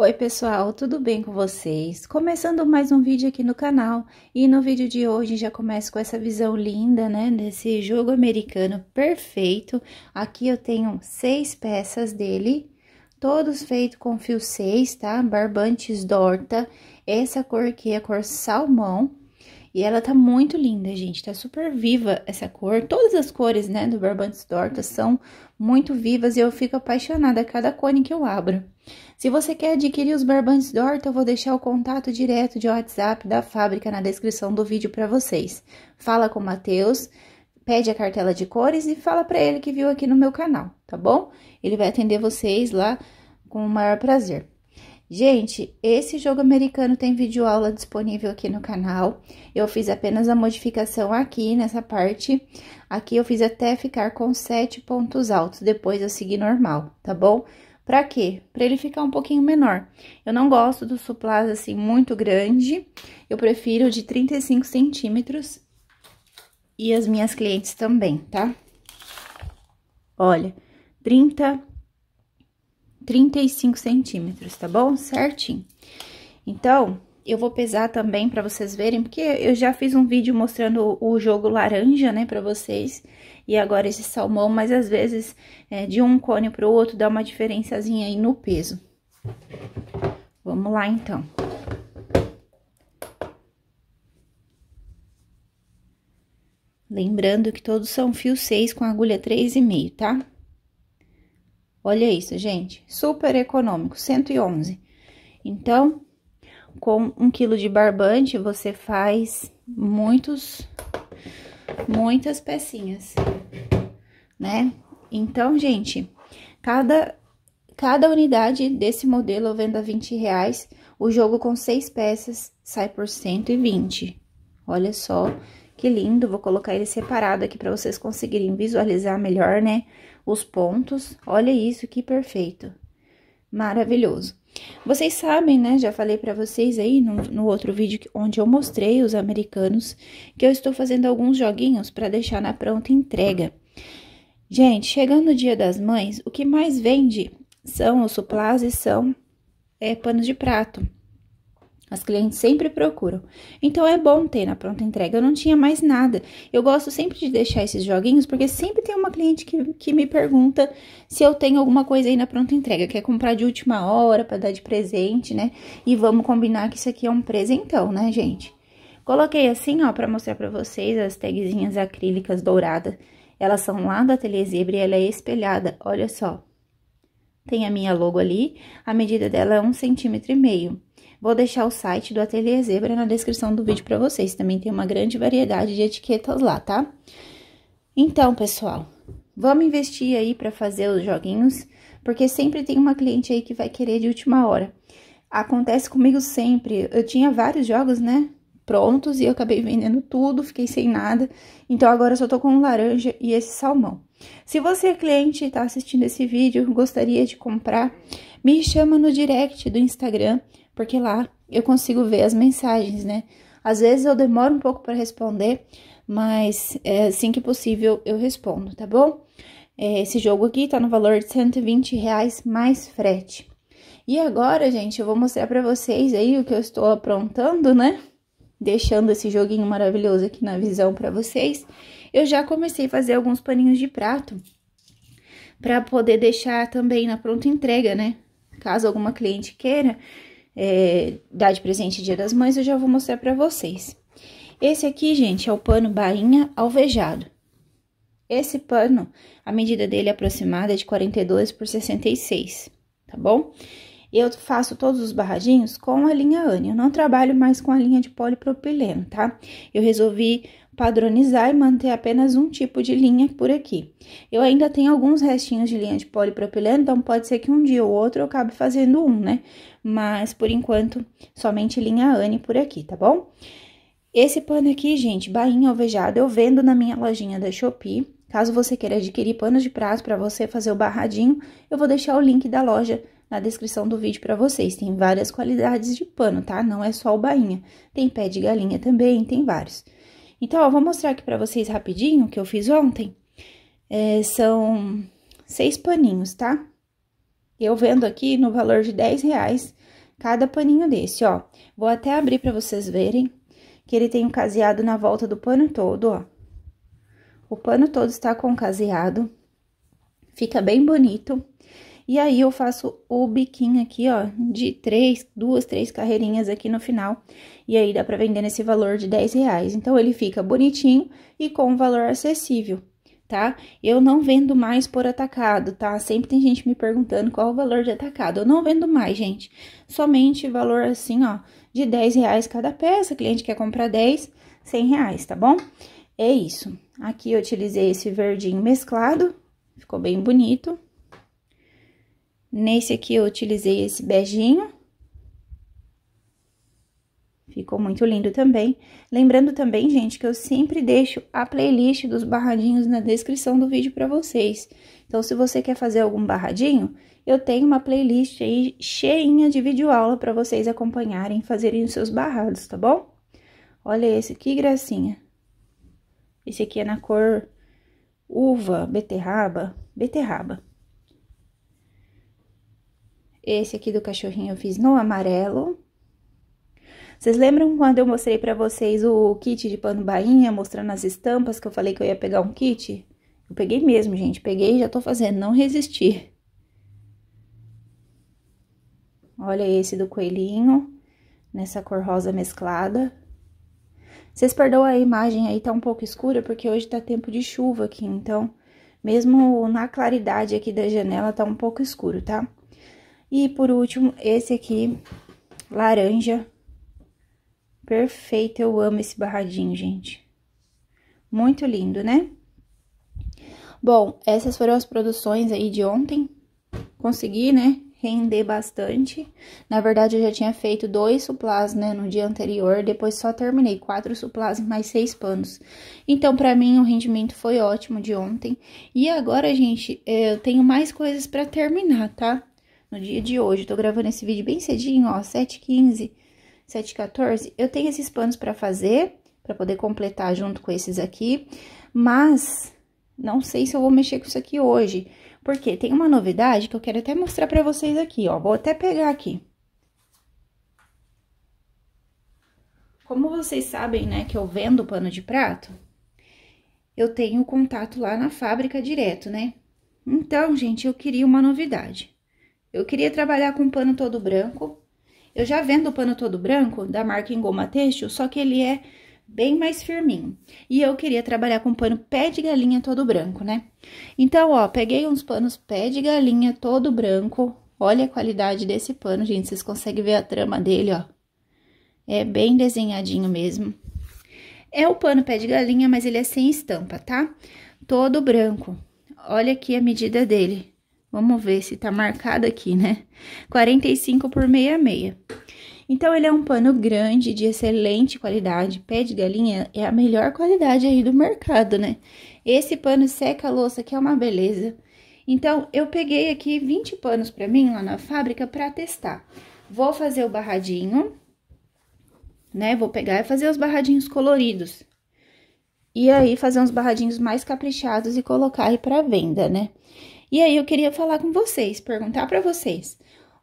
Oi pessoal, tudo bem com vocês? Começando mais um vídeo aqui no canal e no vídeo de hoje já começo com essa visão linda, né, desse jogo americano perfeito. Aqui eu tenho seis peças dele, todos feitos com fio 6, tá? Barbantes Dorta, essa cor aqui é a cor salmão e ela tá muito linda, gente. Tá super viva essa cor. Todas as cores, né, do Barbante Dorta são muito vivas e eu fico apaixonada a cada cone que eu abro. Se você quer adquirir os barbantes Dorta, eu vou deixar o contato direto de WhatsApp da fábrica na descrição do vídeo para vocês. Fala com o Matheus, pede a cartela de cores e fala para ele que viu aqui no meu canal, tá bom? Ele vai atender vocês lá com o maior prazer. Gente, esse jogo americano tem vídeo aula disponível aqui no canal. Eu fiz apenas a modificação aqui nessa parte. Aqui eu fiz até ficar com sete pontos altos, depois eu segui normal, tá bom? Pra quê? Pra ele ficar um pouquinho menor. Eu não gosto do suplás assim muito grande, eu prefiro de 35 centímetros e as minhas clientes também, tá? Olha, 30 35 centímetros, tá bom? Certinho. Então, eu vou pesar também para vocês verem, porque eu já fiz um vídeo mostrando o jogo laranja, né, para vocês, e agora esse salmão, mas às vezes é, de um cone para o outro dá uma diferençazinha aí no peso. Vamos lá, então. Lembrando que todos são fio 6 com agulha 3,5, tá? Tá? Olha isso, gente, super econômico, 111. Então, com um quilo de barbante, você faz muitos, muitas pecinhas, né? Então, gente, cada, cada unidade desse modelo eu vendo a 20 reais, o jogo com seis peças sai por 120. Olha só que lindo, vou colocar ele separado aqui para vocês conseguirem visualizar melhor, né, os pontos. Olha isso, que perfeito. Maravilhoso. Vocês sabem, né, já falei para vocês aí no, no outro vídeo que, onde eu mostrei os americanos, que eu estou fazendo alguns joguinhos para deixar na pronta entrega. Gente, chegando o dia das mães, o que mais vende são os suplás e são é, panos de prato. As clientes sempre procuram. Então é bom ter na pronta entrega. Eu não tinha mais nada. Eu gosto sempre de deixar esses joguinhos, porque sempre tem uma cliente que, que me pergunta se eu tenho alguma coisa aí na pronta entrega. Quer comprar de última hora para dar de presente, né? E vamos combinar que isso aqui é um presentão, né, gente? Coloquei assim, ó, para mostrar para vocês as tagzinhas acrílicas douradas. Elas são lá da Ateliê e ela é espelhada, olha só. Tem a minha logo ali, a medida dela é um centímetro e meio. Vou deixar o site do Ateliê Zebra na descrição do vídeo para vocês. Também tem uma grande variedade de etiquetas lá, tá? Então, pessoal, vamos investir aí para fazer os joguinhos, porque sempre tem uma cliente aí que vai querer de última hora. Acontece comigo sempre. Eu tinha vários jogos, né? Prontos e eu acabei vendendo tudo, fiquei sem nada. Então agora eu só tô com laranja e esse salmão. Se você é cliente e tá assistindo esse vídeo, gostaria de comprar, me chama no direct do Instagram porque lá eu consigo ver as mensagens, né? Às vezes eu demoro um pouco para responder, mas é, assim que possível eu respondo, tá bom? É, esse jogo aqui tá no valor de 120 reais mais frete. E agora, gente, eu vou mostrar para vocês aí o que eu estou aprontando, né? Deixando esse joguinho maravilhoso aqui na visão para vocês. Eu já comecei a fazer alguns paninhos de prato para poder deixar também na pronta entrega, né? Caso alguma cliente queira, é, dar de presente Dia das Mães, eu já vou mostrar para vocês. Esse aqui, gente, é o pano bainha alvejado. Esse pano, a medida dele é aproximada de 42 por 66, tá bom? Eu faço todos os barradinhos com a linha Anne. Eu não trabalho mais com a linha de polipropileno, tá? Eu resolvi padronizar e manter apenas um tipo de linha por aqui. Eu ainda tenho alguns restinhos de linha de polipropileno, então pode ser que um dia ou outro eu acabe fazendo um, né? Mas por enquanto, somente linha Anne por aqui, tá bom? Esse pano aqui, gente, bainha alvejada, eu vendo na minha lojinha da Shopee. Caso você queira adquirir panos de prato para você fazer o barradinho, eu vou deixar o link da loja na descrição do vídeo para vocês. Tem várias qualidades de pano, tá? Não é só o bainha. Tem pé de galinha também, tem vários. Então, ó, vou mostrar aqui para vocês rapidinho o que eu fiz ontem. É, são seis paninhos, tá? Eu vendo aqui no valor de 10 reais cada paninho desse, ó. Vou até abrir para vocês verem que ele tem um caseado na volta do pano todo, ó. O pano todo está com caseado. Fica bem bonito. E aí, eu faço o biquinho aqui, ó, de três, duas, três carreirinhas aqui no final. E aí, dá pra vender nesse valor de 10 reais. Então, ele fica bonitinho e com um valor acessível, tá? Eu não vendo mais por atacado, tá? Sempre tem gente me perguntando qual o valor de atacado. Eu não vendo mais, gente. Somente valor assim, ó, de 10 reais cada peça. O cliente quer comprar 10, 100 reais, tá bom? É isso. Aqui eu utilizei esse verdinho mesclado, ficou bem bonito. Nesse aqui eu utilizei esse beijinho. Ficou muito lindo também. Lembrando também, gente, que eu sempre deixo a playlist dos barradinhos na descrição do vídeo para vocês. Então, se você quer fazer algum barradinho, eu tenho uma playlist aí cheinha de videoaula para vocês acompanharem e fazerem os seus barrados, tá bom? Olha esse, que gracinha. Esse aqui é na cor uva, beterraba, beterraba. Esse aqui do cachorrinho eu fiz no amarelo. Vocês lembram quando eu mostrei pra vocês o kit de pano bainha, mostrando as estampas, que eu falei que eu ia pegar um kit? Eu peguei mesmo, gente, peguei e já tô fazendo, não resisti. Olha esse do coelhinho, nessa cor rosa mesclada. Vocês perdoam a imagem aí, tá um pouco escura, porque hoje tá tempo de chuva aqui, então... Mesmo na claridade aqui da janela, tá um pouco escuro, tá? E por último, esse aqui, laranja. Perfeito, eu amo esse barradinho, gente. Muito lindo, né? Bom, essas foram as produções aí de ontem. Consegui, né? Render bastante. Na verdade, eu já tinha feito dois suplás, né? No dia anterior. Depois só terminei quatro suplás mais seis panos. Então, para mim, o rendimento foi ótimo de ontem. E agora, gente, eu tenho mais coisas para terminar, tá? no dia de hoje. Tô gravando esse vídeo bem cedinho, ó, 7h15, 7h14. Eu tenho esses panos para fazer, para poder completar junto com esses aqui, mas não sei se eu vou mexer com isso aqui hoje, porque tem uma novidade que eu quero até mostrar para vocês aqui, ó. Vou até pegar aqui. Como vocês sabem, né, que eu vendo pano de prato, eu tenho contato lá na fábrica direto, né? Então, gente, eu queria uma novidade. Eu queria trabalhar com pano todo branco. Eu já vendo o pano todo branco da marca Engoma Têxtil, só que ele é bem mais firminho. E eu queria trabalhar com pano pé de galinha todo branco, né? Então, ó, peguei uns panos pé de galinha todo branco. Olha a qualidade desse pano, gente, vocês conseguem ver a trama dele, ó. É bem desenhadinho mesmo. É o pano pé de galinha, mas ele é sem estampa, tá? Todo branco. Olha aqui a medida dele. Vamos ver se tá marcado aqui, né? 45 por 66. Então, ele é um pano grande, de excelente qualidade. Pé de galinha é a melhor qualidade aí do mercado, né? Esse pano seca a louça, que é uma beleza. Então, eu peguei aqui 20 panos pra mim, lá na fábrica, pra testar. Vou fazer o barradinho, né? Vou pegar e fazer os barradinhos coloridos. E aí, fazer uns barradinhos mais caprichados e colocar aí pra venda, né? E aí eu queria falar com vocês, perguntar para vocês.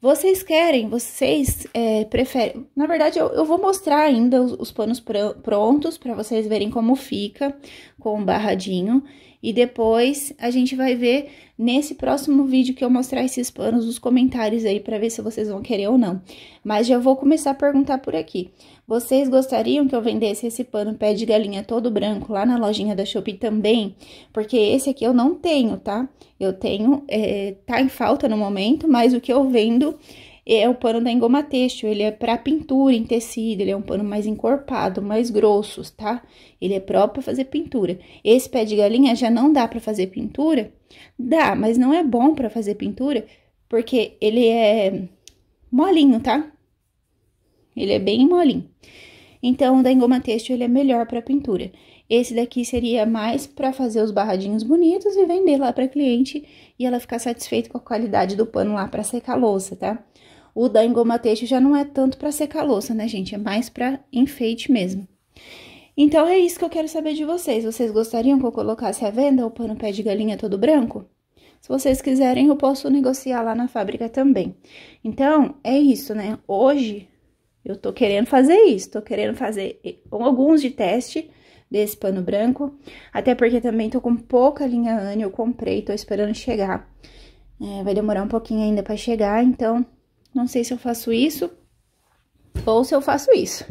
Vocês querem, vocês é, preferem. Na verdade, eu, eu, vou mostrar ainda os, os panos pr prontos para vocês verem como fica com o barradinho. E depois a gente vai ver nesse próximo vídeo que eu mostrar esses panos nos comentários aí para ver se vocês vão querer ou não. Mas já vou começar a perguntar por aqui. Vocês gostariam que eu vendesse esse pano pé de galinha todo branco lá na lojinha da Shopee também? Porque esse aqui eu não tenho, tá? Eu tenho, é, tá em falta no momento, mas o que eu vendo é o pano da engoma têxtil, ele é para pintura em tecido, ele é um pano mais encorpado, mais grosso, tá? Ele é próprio para fazer pintura. Esse pé de galinha já não dá para fazer pintura? Dá, mas não é bom para fazer pintura, porque ele é molinho, tá? Ele é bem molinho. Então, o da engoma têxtil ele é melhor para pintura. Esse daqui seria mais para fazer os barradinhos bonitos e vender lá para cliente e ela ficar satisfeita com a qualidade do pano lá para secar a louça, tá? O da engomateixo já não é tanto para secar louça, né, gente? É mais para enfeite mesmo. Então é isso que eu quero saber de vocês. Vocês gostariam que eu colocasse à venda o pano pé de galinha todo branco? Se vocês quiserem, eu posso negociar lá na fábrica também. Então, é isso, né? Hoje eu tô querendo fazer isso, tô querendo fazer alguns de teste desse pano branco, até porque também tô com pouca linha Anne, eu comprei, tô esperando chegar. É, vai demorar um pouquinho ainda para chegar, então não sei se eu faço isso ou se eu faço isso.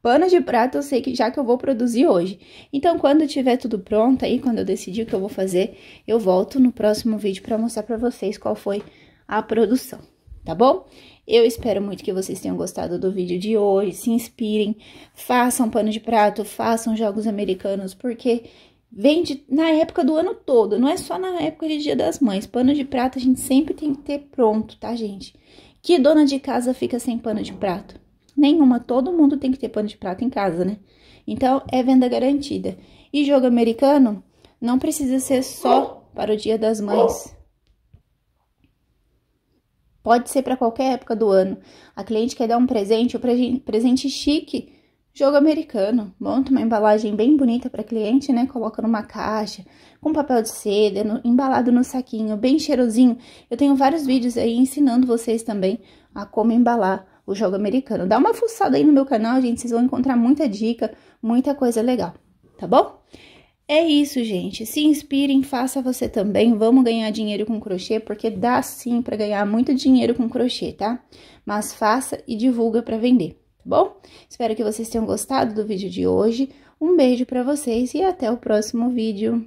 Pano de prato eu sei que já que eu vou produzir hoje. Então, quando tiver tudo pronto aí, quando eu decidir o que eu vou fazer, eu volto no próximo vídeo para mostrar para vocês qual foi a produção, tá bom? Eu espero muito que vocês tenham gostado do vídeo de hoje, se inspirem, façam pano de prato, façam jogos americanos, porque Vende na época do ano todo, não é só na época de Dia das Mães. Pano de prato a gente sempre tem que ter pronto, tá, gente? Que dona de casa fica sem pano de prato? Nenhuma, todo mundo tem que ter pano de prato em casa, né? Então é venda garantida. E jogo americano não precisa ser só para o Dia das Mães. Pode ser para qualquer época do ano. A cliente quer dar um presente, o presente chique Jogo americano, monta uma embalagem bem bonita para cliente, né? Coloca numa caixa, com papel de seda, no, embalado no saquinho, bem cheirosinho. Eu tenho vários vídeos aí ensinando vocês também a como embalar o jogo americano. Dá uma fuçada aí no meu canal, gente, vocês vão encontrar muita dica, muita coisa legal, tá bom? É isso, gente. Se inspirem, faça você também. Vamos ganhar dinheiro com crochê, porque dá sim para ganhar muito dinheiro com crochê, tá? Mas faça e divulga para vender bom? Espero que vocês tenham gostado do vídeo de hoje. Um beijo para vocês e até o próximo vídeo.